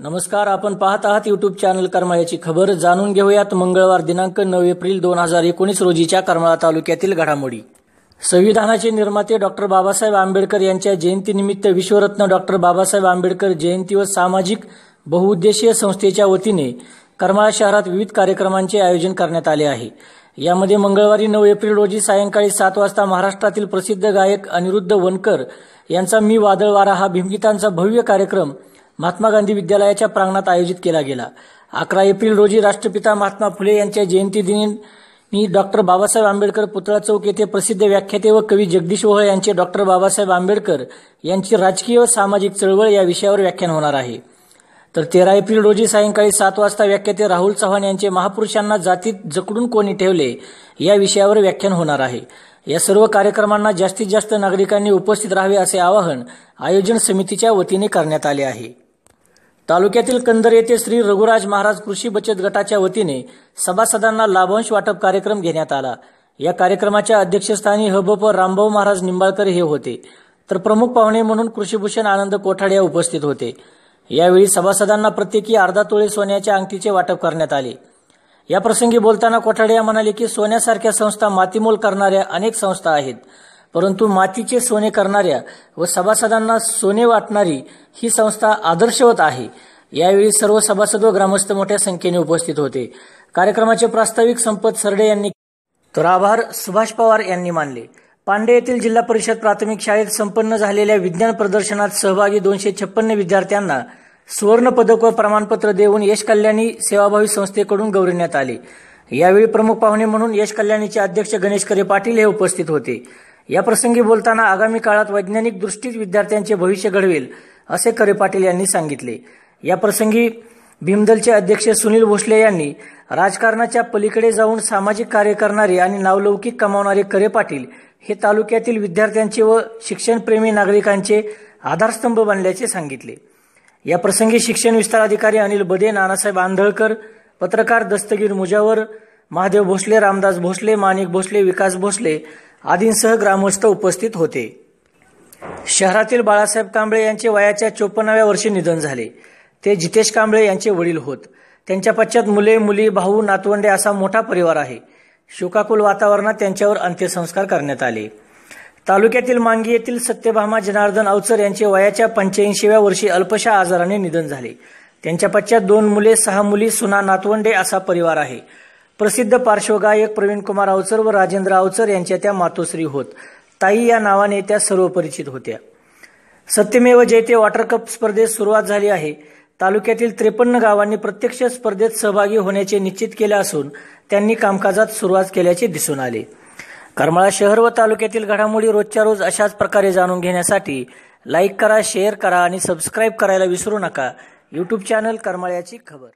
नमस्कार आपण पाहत आहात युट्यूब चॅनल करमाळ्याची खबर जाणून घेऊयात मंगळवार दिनांक नऊ एप्रिल दोन हजार एकोणीस रोजीच्या करमाळा तालुक्यातील घडामोडी संविधानाचे निर्माते डॉक्टर बाबासाहेब आंबेडकर यांच्या जयंतीनिमित्त विश्वरत्न डॉक्टर बाबासाहेब आंबेडकर जयंती व सामाजिक बहुउद्देशीय संस्थेच्या वतीने करमाळा शहरात विविध कार्यक्रमांचे आयोजन करण्यात आले आहे यामध्ये मंगळवारी नऊ एप्रिल रोजी सायंकाळी सात वाजता महाराष्ट्रातील प्रसिद्ध गायक अनिरुद्ध वनकर यांचा मी वादळवारा हा भीमगीतांचा भव्य कार्यक्रम महात्मा गांधी विद्यालयाच्या प्रांगणात आयोजित केला गेला अकरा एप्रिल रोजी राष्ट्रपिता महात्मा फुले यांच्या जयंतीदिनी डॉक्टर बाबासाहेब आंबेडकर पुतळा चौक येथे प्रसिद्ध व्याख्याते व कवी जगदीश ओहळ यांचे डॉक्टर बाबासाहेब आंबेडकर यांची राजकीय व सामाजिक चळवळ या विषयावर व्याख्यान होणार आहे तर तेरा एप्रिल रोजी सायंकाळी सात वाजता व्याख्याते राहुल चव्हाण यांचे महापुरुषांना जातीत जकडून कोणी ठेवले या विषयावर व्याख्यान होणार आहे या सर्व कार्यक्रमांना जास्तीत जास्त नागरिकांनी उपस्थित राहावे असे आवाहन आयोजन समितीच्या वतीने करण्यात आले आहे तालुक्यातील कंदर येथे श्री रघुराज महाराज कृषी बचत गटाच्या वतीने सभासदांना लाभांश वाटप कार्यक्रम घेण्यात आला या कार्यक्रमाच्या अध्यक्षस्थानी हबप रामभाऊ महाराज निंबाळकर हे होते तर प्रमुख पाहुणे म्हणून कृषीभूषण आनंद कोठाडे उपस्थित होते यावेळी सभासदांना प्रत्येकी अर्धा तोळे सोन्याच्या अंगठीचे वाटप करण्यात आले या प्रसंगी बोलताना कोठाडे म्हणाले की सोन्यासारख्या संस्था मातीमोल करणाऱ्या अनेक संस्था आहेत परंतु मातीचे सोने करणाऱ्या व सभासदांना सोने वाटणारी ही संस्था आदर्शवत आहे यावेळी सर्व सभासद व ग्रामस्थ मोठ्या संख्येने उपस्थित होते कार्यक्रमाचे प्रास्ताविक संपत सरडे यांनी तर आभार सुभाष पवार यांनी मानले पांडे येथील जिल्हा परिषद प्राथमिक शाळेत संपन्न झालेल्या विज्ञान प्रदर्शनात सहभागी दोनशे छप्पन्न विद्यार्थ्यांना सुवर्ण पदक व प्रमाणपत्र देऊन यश कल्याणी सेवाभावी संस्थेकडून गौरवण्यात आले यावेळी प्रमुख पाहुणे म्हणून यश कल्याणीचे अध्यक्ष गणेश पाटील हे उपस्थित होते या प्रसंगी बोलताना आगामी काळात वैज्ञानिक दृष्टीत विद्यार्थ्यांचे भविष्य घडवेल असे करे पाटील यांनी सांगितले या प्रसंगी भीमदलचे अध्यक्ष सुनील भोसले यांनी राजकारणाच्या पलीकडे जाऊन सामाजिक कार्य करणारे आणि नावलौकिक कमावणारे करे पाटील हे तालुक्यातील विद्यार्थ्यांचे व शिक्षणप्रेमी नागरिकांचे आधारस्तंभ बनल्याचे सांगितले या प्रसंगी शिक्षण विस्तार अधिकारी अनिल बदे नानासाहेब आंधळकर पत्रकार दस्तगीर मुजावर महादेव भोसले रामदास भोसले माणिक भोसले विकास भोसले आदींसह ग्रामस्थ उपस्थित होते शहरातील बाळासाहेब कांबळे यांचे वयाच्या चोपन्नाव्या वर्षी निधन झाले ते जितेश कांबळे यांचे वडील होत त्यांच्या पश्चात मुले मुली भाऊ नातवंडे असा मोठा परिवार आहे शोकाकुल वातावरणात त्यांच्यावर अंत्यसंस्कार करण्यात आले तालुक्यातील मांगी येथील सत्यभामा जनार्दन अवचर यांचे वयाच्या पंच्याऐंशीव्या वर्षी अल्पशा आजाराने निधन झाले त्यांच्या पश्चात दोन मुले सहा मुली सुना नातवंडे असा परिवार आहे प्रसिद्ध पार्श्वगायक प्रवीण कुमार अवचर व राजेंद्र अवचर यांच्या त्या मातोश्री होत ताई या नावाने त्या सर्व परिचित होत्या सत्यमेव जयते वॉटर कप स्पर्धेत सुरुवात झाली आहे तालुक्यातील त्रेपन्न गावांनी प्रत्यक्ष स्पर्धेत सहभागी होण्याचे निश्चित केले असून त्यांनी कामकाजात सुरुवात केल्याचे दिसून आले करमाळा शहर व तालुक्यातील घडामोडी रोजच्या रोज अशाच प्रकारे जाणून घेण्यासाठी लाईक करा शेअर करा आणि सबस्क्राईब करायला विसरू नका यूट्यूब चॅनल करमाळ्याची खबर